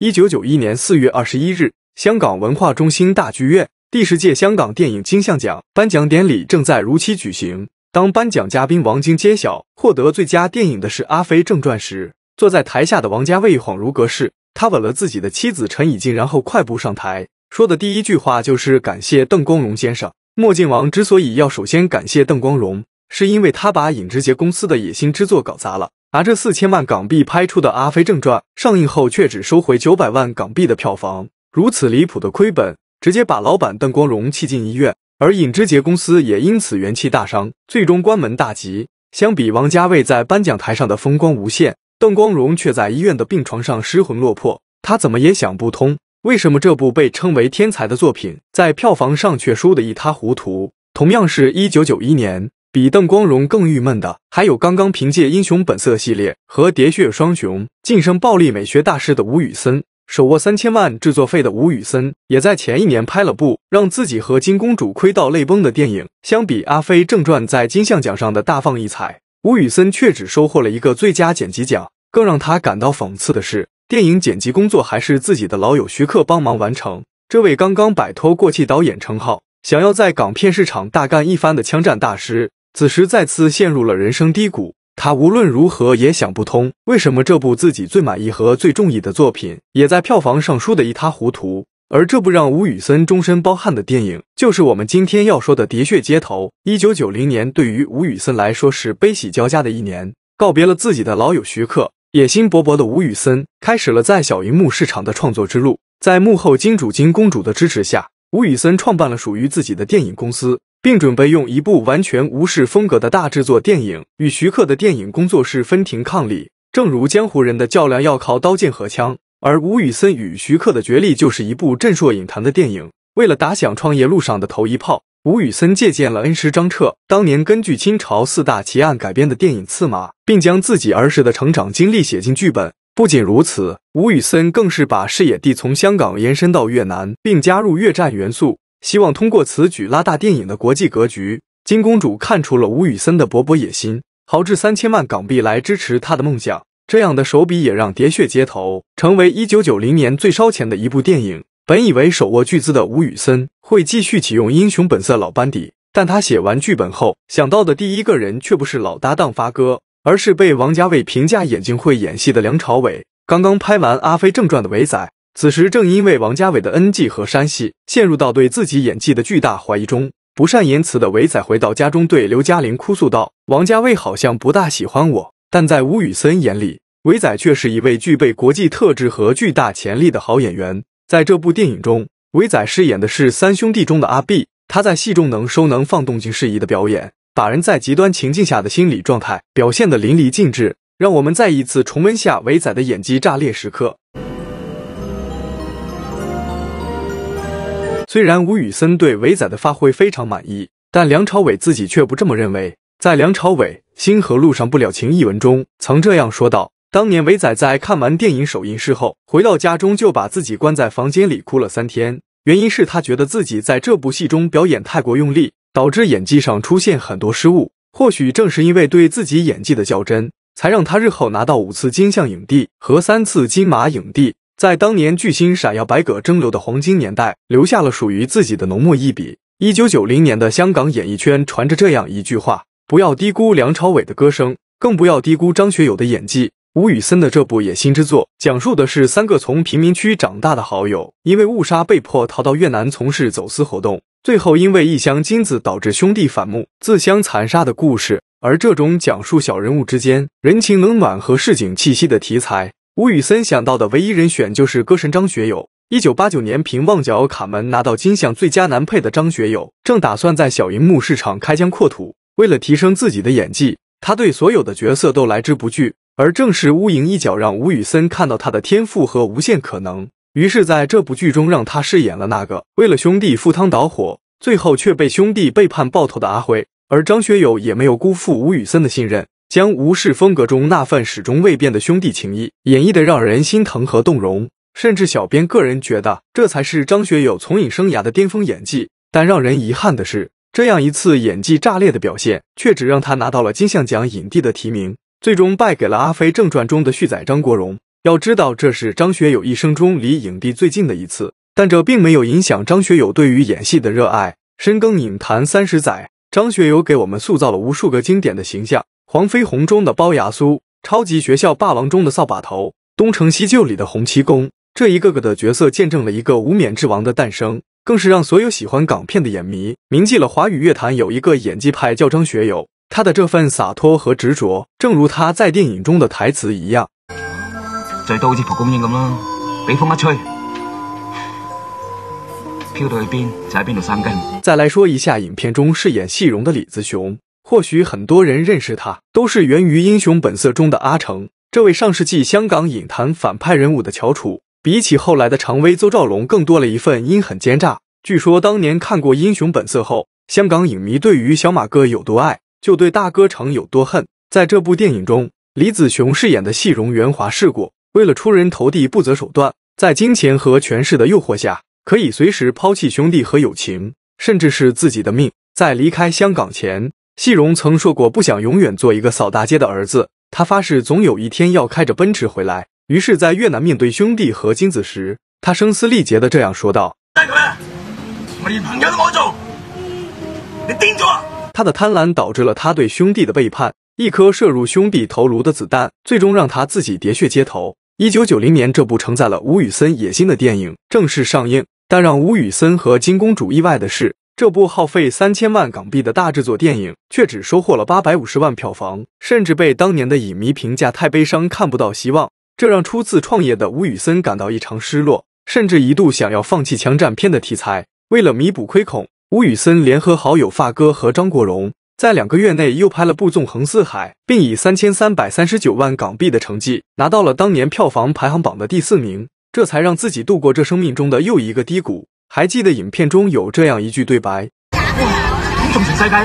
一九九一年四月二十一日，香港文化中心大剧院第十届香港电影金像奖颁奖典礼正在如期举行。当颁奖嘉宾王晶揭晓获得最佳电影的是《阿飞正传》时，坐在台下的王家卫恍如隔世。他吻了自己的妻子陈以静，然后快步上台，说的第一句话就是感谢邓光荣先生。墨镜王之所以要首先感谢邓光荣，是因为他把尹志杰公司的野心之作搞砸了。拿着四千万港币拍出的《阿飞正传》上映后却只收回九百万港币的票房，如此离谱的亏本，直接把老板邓光荣气进医院，而尹志杰公司也因此元气大伤，最终关门大吉。相比王家卫在颁奖台上的风光无限，邓光荣却在医院的病床上失魂落魄。他怎么也想不通，为什么这部被称为天才的作品，在票房上却输得一塌糊涂？同样是一九九一年。比邓光荣更郁闷的，还有刚刚凭借《英雄本色》系列和《喋血双雄》晋升暴力美学大师的吴宇森。手握三千万制作费的吴宇森，也在前一年拍了部让自己和金公主亏到泪崩的电影。相比《阿飞正传》在金像奖上的大放异彩，吴宇森却只收获了一个最佳剪辑奖。更让他感到讽刺的是，电影剪辑工作还是自己的老友徐克帮忙完成。这位刚刚摆脱过气导演称号，想要在港片市场大干一番的枪战大师。此时再次陷入了人生低谷，他无论如何也想不通，为什么这部自己最满意和最中意的作品，也在票房上输得一塌糊涂。而这部让吴宇森终身包憾的电影，就是我们今天要说的《喋血街头》。一九九零年，对于吴宇森来说是悲喜交加的一年，告别了自己的老友徐克，野心勃勃的吴宇森开始了在小荧幕市场的创作之路。在幕后金主金公主的支持下，吴宇森创办了属于自己的电影公司。并准备用一部完全无视风格的大制作电影与徐克的电影工作室分庭抗礼。正如江湖人的较量要靠刀剑和枪，而吴宇森与徐克的角力就是一部震烁影坛的电影。为了打响创业路上的头一炮，吴宇森借鉴了恩师张彻当年根据清朝四大奇案改编的电影《刺马》，并将自己儿时的成长经历写进剧本。不仅如此，吴宇森更是把视野地从香港延伸到越南，并加入越战元素。希望通过此举拉大电影的国际格局。金公主看出了吴宇森的勃勃野心，豪掷三千万港币来支持他的梦想。这样的手笔也让《喋血街头》成为一九九零年最烧钱的一部电影。本以为手握巨资的吴宇森会继续启用英雄本色老班底，但他写完剧本后想到的第一个人却不是老搭档发哥，而是被王家卫评价眼睛会演戏的梁朝伟。刚刚拍完《阿飞正传》的伟仔。此时，正因为王家卫的恩赐和山系，陷入到对自己演技的巨大怀疑中。不善言辞的韦仔回到家中，对刘嘉玲哭诉道：“王家卫好像不大喜欢我。”但在吴宇森眼里，韦仔却是一位具备国际特质和巨大潜力的好演员。在这部电影中，韦仔饰演的是三兄弟中的阿碧，他在戏中能收能放，动静适宜的表演，把人在极端情境下的心理状态表现得淋漓尽致。让我们再一次重温下韦仔的演技炸裂时刻。虽然吴宇森对伟仔的发挥非常满意，但梁朝伟自己却不这么认为。在梁朝伟《星河路上不了情》一文中，曾这样说道：“当年伟仔在看完电影首映式后，回到家中就把自己关在房间里哭了三天。原因是他觉得自己在这部戏中表演太过用力，导致演技上出现很多失误。或许正是因为对自己演技的较真，才让他日后拿到五次金像影帝和三次金马影帝。”在当年巨星闪耀、白舸争流的黄金年代，留下了属于自己的浓墨一笔。一九九零年的香港演艺圈传着这样一句话：不要低估梁朝伟的歌声，更不要低估张学友的演技。吴宇森的这部野心之作，讲述的是三个从贫民区长大的好友，因为误杀被迫逃到越南从事走私活动，最后因为一箱金子导致兄弟反目、自相残杀的故事。而这种讲述小人物之间人情冷暖和市井气息的题材。吴宇森想到的唯一人选就是歌神张学友。一九八九年凭《旺角卡门》拿到金像最佳男配的张学友，正打算在小荧幕市场开疆扩土。为了提升自己的演技，他对所有的角色都来之不拒。而正是乌蝇一角，让吴宇森看到他的天赋和无限可能。于是，在这部剧中，让他饰演了那个为了兄弟赴汤蹈火，最后却被兄弟背叛爆头的阿辉。而张学友也没有辜负吴宇森的信任。将吴氏风格中那份始终未变的兄弟情谊演绎的让人心疼和动容，甚至小编个人觉得这才是张学友从影生涯的巅峰演技。但让人遗憾的是，这样一次演技炸裂的表现，却只让他拿到了金像奖影帝的提名，最终败给了《阿飞正传》中的旭仔张国荣。要知道，这是张学友一生中离影帝最近的一次，但这并没有影响张学友对于演戏的热爱。深耕影坛三十载，张学友给我们塑造了无数个经典的形象。黄飞鸿中的包牙苏，超级学校霸王中的扫把头，东成西就里的洪七公，这一个个的角色见证了一个无冕之王的诞生，更是让所有喜欢港片的影迷铭记了华语乐坛有一个演技派叫张学友，他的这份洒脱和执着，正如他在电影中的台词一样。最多好似蒲公英咁啦，俾风一吹，飘到去边，喺边度山根。再来说一下影片中饰演细蓉的李子雄。或许很多人认识他，都是源于《英雄本色》中的阿成。这位上世纪香港影坛反派人物的翘楚，比起后来的常威、邹兆龙，更多了一份阴狠奸诈。据说当年看过《英雄本色》后，香港影迷对于小马哥有多爱，就对大哥成有多恨。在这部电影中，李子雄饰演的戏容圆滑世故，为了出人头地不择手段，在金钱和权势的诱惑下，可以随时抛弃兄弟和友情，甚至是自己的命。在离开香港前。细荣曾说过，不想永远做一个扫大街的儿子。他发誓，总有一天要开着奔驰回来。于是，在越南面对兄弟和金子时，他声嘶力竭地这样说道：“我连朋友都做，你他的贪婪导致了他对兄弟的背叛。一颗射入兄弟头颅的子弹，最终让他自己喋血街头。一九九零年，这部承载了吴宇森野心的电影正式上映。但让吴宇森和金公主意外的是。这部耗费三千万港币的大制作电影，却只收获了八百五十万票房，甚至被当年的影迷评价太悲伤，看不到希望。这让初次创业的吴宇森感到异常失落，甚至一度想要放弃枪战片的题材。为了弥补亏空，吴宇森联合好友发哥和张国荣，在两个月内又拍了部《纵横四海》，并以三千三百三十九万港币的成绩拿到了当年票房排行榜的第四名，这才让自己度过这生命中的又一个低谷。还记得影片中有这样一句对白：重情世界，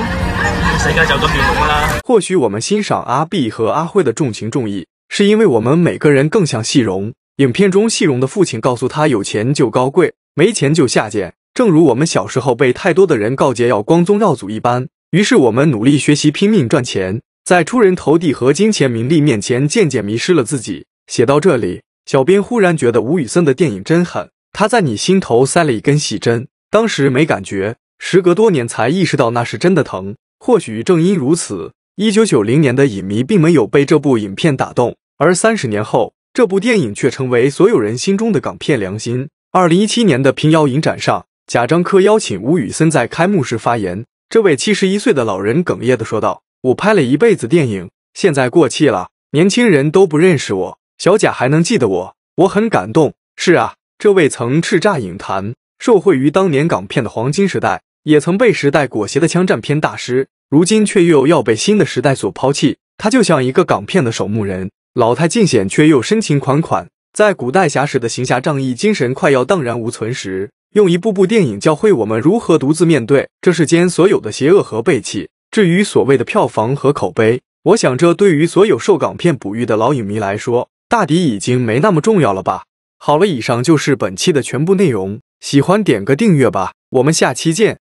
世界就咁乱动啦。或许我们欣赏阿碧和阿辉的重情重义，是因为我们每个人更像细荣。影片中，细荣的父亲告诉他：有钱就高贵，没钱就下贱。正如我们小时候被太多的人告诫要光宗耀祖一般，于是我们努力学习，拼命赚钱，在出人头地和金钱名利面前，渐渐迷失了自己。写到这里，小编忽然觉得吴宇森的电影真狠。他在你心头塞了一根细针，当时没感觉，时隔多年才意识到那是真的疼。或许正因如此，一九九零年的影迷并没有被这部影片打动，而三十年后，这部电影却成为所有人心中的港片良心。二零一七年的平遥影展上，贾樟柯邀请吴宇森在开幕式发言，这位七十一岁的老人哽咽地说道：“我拍了一辈子电影，现在过气了，年轻人都不认识我，小贾还能记得我，我很感动。”是啊。这位曾叱咤影坛、受惠于当年港片的黄金时代，也曾被时代裹挟的枪战片大师，如今却又要被新的时代所抛弃。他就像一个港片的守墓人，老态尽显，却又深情款款。在古代侠士的行侠仗义精神快要荡然无存时，用一部部电影教会我们如何独自面对这世间所有的邪恶和背弃。至于所谓的票房和口碑，我想这对于所有受港片哺育的老影迷来说，大抵已经没那么重要了吧。好了，以上就是本期的全部内容。喜欢点个订阅吧，我们下期见。